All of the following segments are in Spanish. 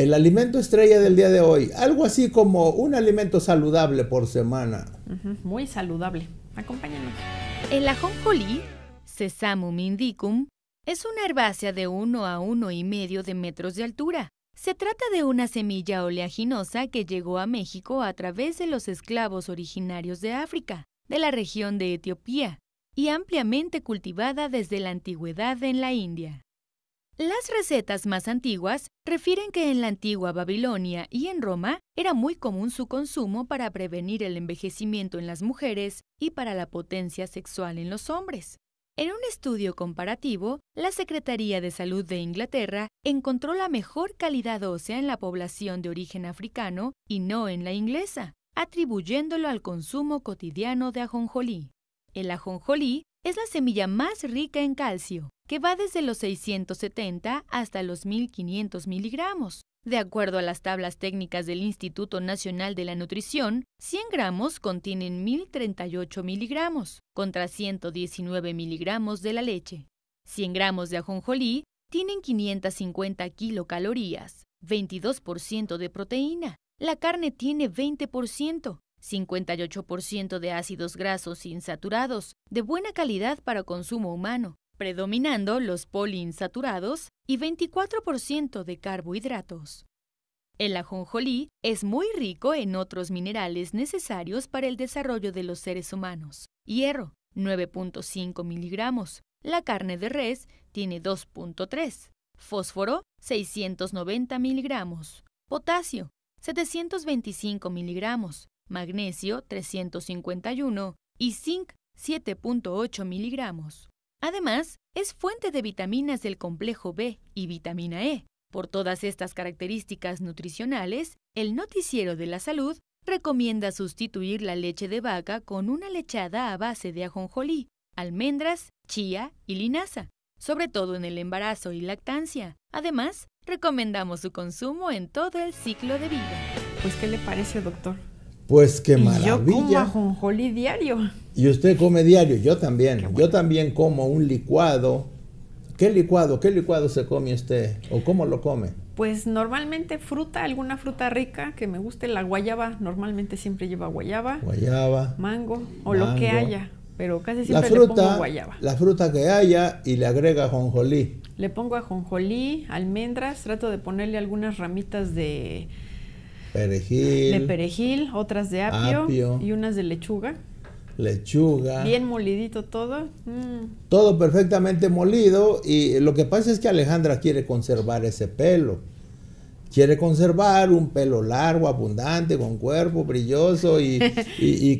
el alimento estrella del día de hoy, algo así como un alimento saludable por semana. muy saludable. Acompáñanos. El ajonjolí, Sesamum indicum, es una herbácea de 1 a uno y medio de metros de altura. Se trata de una semilla oleaginosa que llegó a México a través de los esclavos originarios de África, de la región de Etiopía, y ampliamente cultivada desde la antigüedad en la India. Las recetas más antiguas refieren que en la antigua Babilonia y en Roma era muy común su consumo para prevenir el envejecimiento en las mujeres y para la potencia sexual en los hombres. En un estudio comparativo, la Secretaría de Salud de Inglaterra encontró la mejor calidad ósea en la población de origen africano y no en la inglesa, atribuyéndolo al consumo cotidiano de ajonjolí. El ajonjolí es la semilla más rica en calcio, que va desde los 670 hasta los 1500 miligramos. De acuerdo a las tablas técnicas del Instituto Nacional de la Nutrición, 100 gramos contienen 1038 miligramos, contra 119 miligramos de la leche. 100 gramos de ajonjolí tienen 550 kilocalorías, 22% de proteína. La carne tiene 20%, 58% de ácidos grasos insaturados, de buena calidad para consumo humano, predominando los poliinsaturados y 24% de carbohidratos. El ajonjolí es muy rico en otros minerales necesarios para el desarrollo de los seres humanos. Hierro, 9.5 miligramos. La carne de res tiene 2.3. Fósforo, 690 miligramos. Potasio, 725 miligramos. Magnesio, 351. Y zinc, 7.8 miligramos. Además, es fuente de vitaminas del complejo B y vitamina E. Por todas estas características nutricionales, el Noticiero de la Salud recomienda sustituir la leche de vaca con una lechada a base de ajonjolí, almendras, chía y linaza, sobre todo en el embarazo y lactancia. Además, recomendamos su consumo en todo el ciclo de vida. Pues, ¿qué le parece, doctor? Pues qué maravilla. yo como ajonjolí diario. Y usted come diario, yo también. Yo también como un licuado. ¿Qué licuado? ¿Qué licuado se come usted? ¿O cómo lo come? Pues normalmente fruta, alguna fruta rica que me guste, la guayaba, normalmente siempre lleva guayaba. Guayaba. Mango, o lo que haya, pero casi siempre le pongo guayaba. La fruta que haya y le agrega jonjolí. Le pongo jonjolí, almendras, trato de ponerle algunas ramitas de Perejil. De perejil, otras de apio, y unas de lechuga. Lechuga. Bien molidito todo. Mm. Todo perfectamente molido y lo que pasa es que Alejandra quiere conservar ese pelo. Quiere conservar un pelo largo, abundante, con cuerpo brilloso y,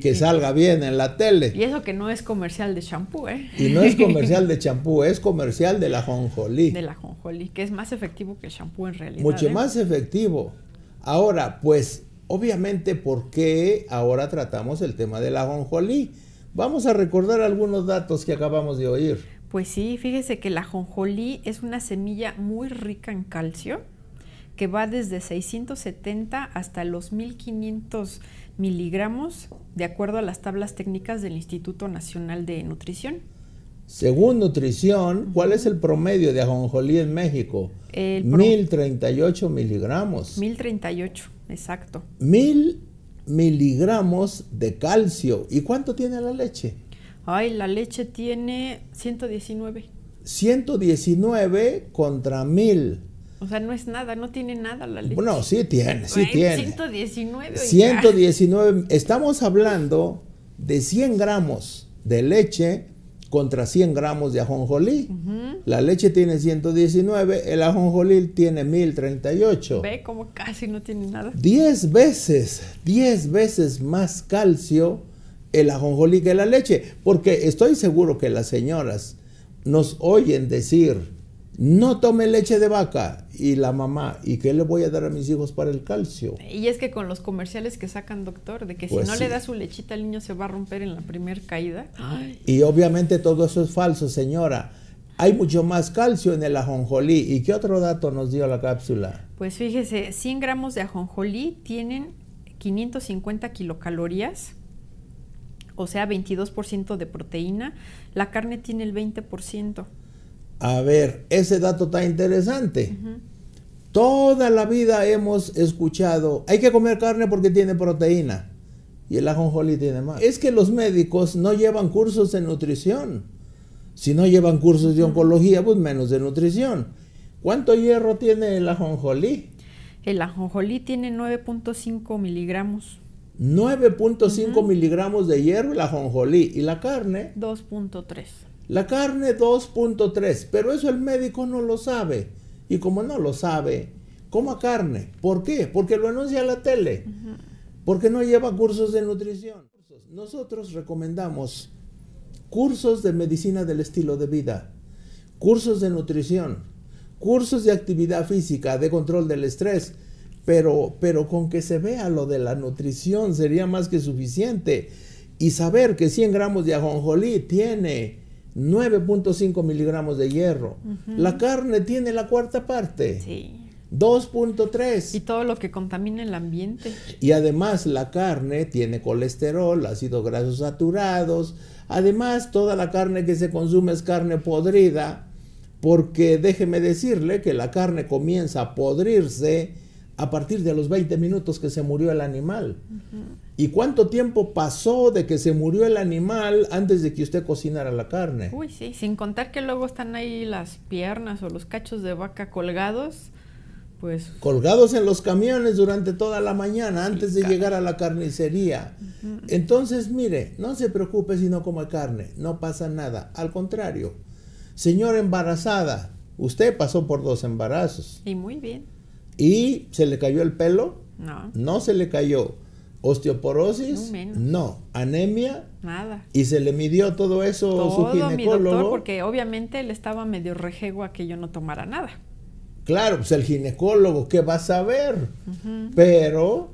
que salga bien en la tele. Y eso que no es comercial de champú, ¿eh? Y no es comercial de champú, es comercial de la jonjolí. De la jonjolí, que es más efectivo que el champú en realidad. Mucho ¿eh? más efectivo. Ahora, pues obviamente, ¿por qué ahora tratamos el tema de la jonjolí? Vamos a recordar algunos datos que acabamos de oír. Pues sí, fíjese que la jonjolí es una semilla muy rica en calcio que va desde 670 hasta los 1500 miligramos, de acuerdo a las tablas técnicas del Instituto Nacional de Nutrición. Según Nutrición, ¿cuál es el promedio de ajonjolí en México? 1038 miligramos. 1038, exacto. 1000 miligramos de calcio. ¿Y cuánto tiene la leche? Ay, la leche tiene 119. 119 contra 1000. O sea, no es nada, no tiene nada la leche. Bueno, sí tiene, sí tiene. 119. 119. Estamos hablando de 100 gramos de leche contra 100 gramos de ajonjolí. La leche tiene 119, el ajonjolí tiene 1038. Ve como casi no tiene nada. 10 veces, 10 veces más calcio el ajonjolí que la leche, porque estoy seguro que las señoras nos oyen decir, no tome leche de vaca. Y la mamá, ¿y qué le voy a dar a mis hijos para el calcio? Y es que con los comerciales que sacan, doctor, de que si pues no le da su lechita al niño se va a romper en la primera caída. Y obviamente todo eso es falso, señora. Hay mucho más calcio en el ajonjolí. ¿Y qué otro dato nos dio la cápsula? Pues fíjese, 100 gramos de ajonjolí tienen 550 kilocalorías, o sea, 22% de proteína. La carne tiene el 20%. A ver, ese dato está interesante. Toda la vida hemos escuchado, hay que comer carne porque tiene proteína. Y el ajonjolí tiene más. Es que los médicos no llevan cursos de nutrición. Si no llevan cursos de oncología, pues menos de nutrición. ¿Cuánto hierro tiene el ajonjolí? El ajonjolí tiene 9.5 miligramos. 9.5 miligramos de hierro el ajonjolí. ¿Y la carne? 2.3. La carne 2.3, pero eso el médico no lo sabe. Y como no lo sabe, coma carne. ¿Por qué? Porque lo anuncia la tele. Porque no lleva cursos de nutrición. Nosotros recomendamos cursos de medicina del estilo de vida, cursos de nutrición, cursos de actividad física, de control del estrés, pero, pero con que se vea lo de la nutrición sería más que suficiente. Y saber que 100 gramos de ajonjolí tiene 9.5 miligramos de hierro. La carne tiene la cuarta parte. Sí. 2.3. Y todo lo que contamina el ambiente. Y además la carne tiene colesterol, ácidos grasos saturados. Además, toda la carne que se consume es carne podrida, porque déjeme decirle que la carne comienza a podrirse a partir de los 20 minutos que se murió el animal. ¿Y cuánto tiempo pasó de que se murió el animal antes de que usted cocinara la carne? Uy, sí, sin contar que luego están ahí las piernas o los cachos de vaca colgados. Pues, colgados en los camiones durante toda la mañana antes de llegar a la carnicería. Entonces, mire, no se preocupe si no come carne, no pasa nada. Al contrario, señora embarazada, usted pasó por dos embarazos. Y muy bien. ¿Y se le cayó el pelo? No. No se le cayó. ¿Osteoporosis? No, ¿Anemia? Nada. ¿Y se le midió todo eso todo su ginecólogo? Mi doctor, porque obviamente él estaba medio rejego a que yo no tomara nada. Claro, pues el ginecólogo, ¿qué va a saber? Pero,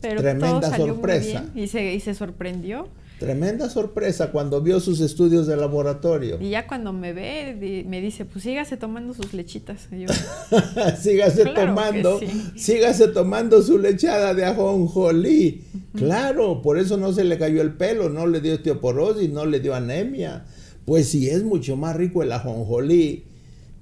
Pero, tremenda sorpresa. Y se, y se sorprendió. Tremenda sorpresa cuando vio sus estudios de laboratorio. Y ya cuando me ve, me dice, pues sígase tomando sus lechitas. sígase tomando, sígase tomando su lechada de ajonjolí. Claro, por eso no se le cayó el pelo, no le dio osteoporosis, no le dio anemia. Pues si es mucho más rico el ajonjolí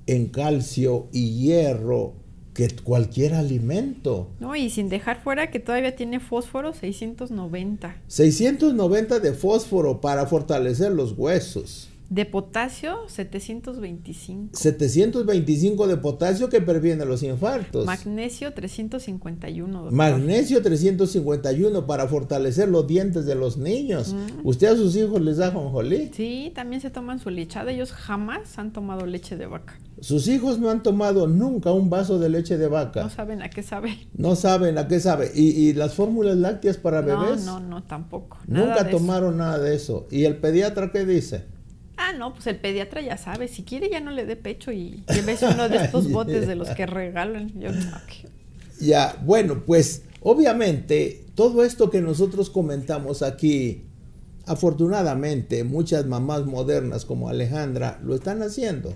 en calcio y hierro que cualquier alimento. No, y sin dejar fuera que todavía tiene fósforo 690. 690 de fósforo para fortalecer los huesos. De potasio, 725. 725 de potasio que previene los infartos. Magnesio, 351. Magnesio, 351 para fortalecer los dientes de los niños. Mm. ¿Usted a sus hijos les da jonjolí? Sí, también se toman su lechada. Ellos jamás han tomado leche de vaca. Sus hijos no han tomado nunca un vaso de leche de vaca. No saben a qué sabe. No saben a qué sabe. ¿Y, las fórmulas lácteas para bebés? No, no, no tampoco. nunca tomaron nada de eso. ¿Y el pediatra qué dice? no, pues el pediatra ya sabe, si quiere ya no le dé pecho y lleves uno de estos botes de los que regalan. Ya, bueno, pues obviamente todo esto que nosotros comentamos aquí, afortunadamente muchas mamás modernas como Alejandra lo están haciendo.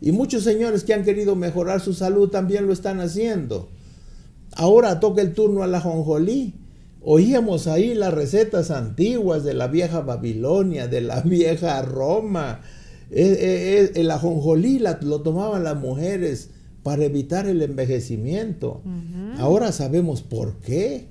Y muchos señores que han querido mejorar su salud también lo están haciendo. Ahora toca el turno a la jonjolí. Oíamos ahí las recetas antiguas de la vieja Babilonia, de la vieja Roma. Eh, eh, eh, el ajonjolí lo tomaban las mujeres para evitar el envejecimiento. Ahora sabemos por qué.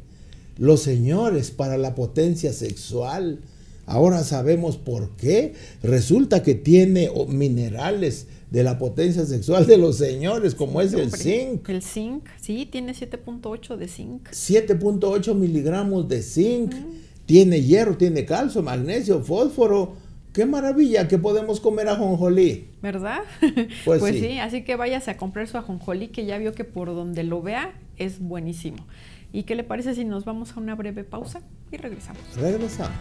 Los señores para la potencia sexual. Ahora sabemos por qué. Resulta que tiene minerales de la potencia sexual de los señores, como es el zinc. El zinc, sí, tiene 7.8 de zinc. 7.8 miligramos de zinc. Tiene hierro, tiene calcio, magnesio, fósforo. Qué maravilla que podemos comer ajonjolí. ¿Verdad? Pues, pues sí. así que váyase a comprar su ajonjolí que ya vio que por donde lo vea es buenísimo. ¿Y qué le parece si nos vamos a una breve pausa y regresamos? Regresamos.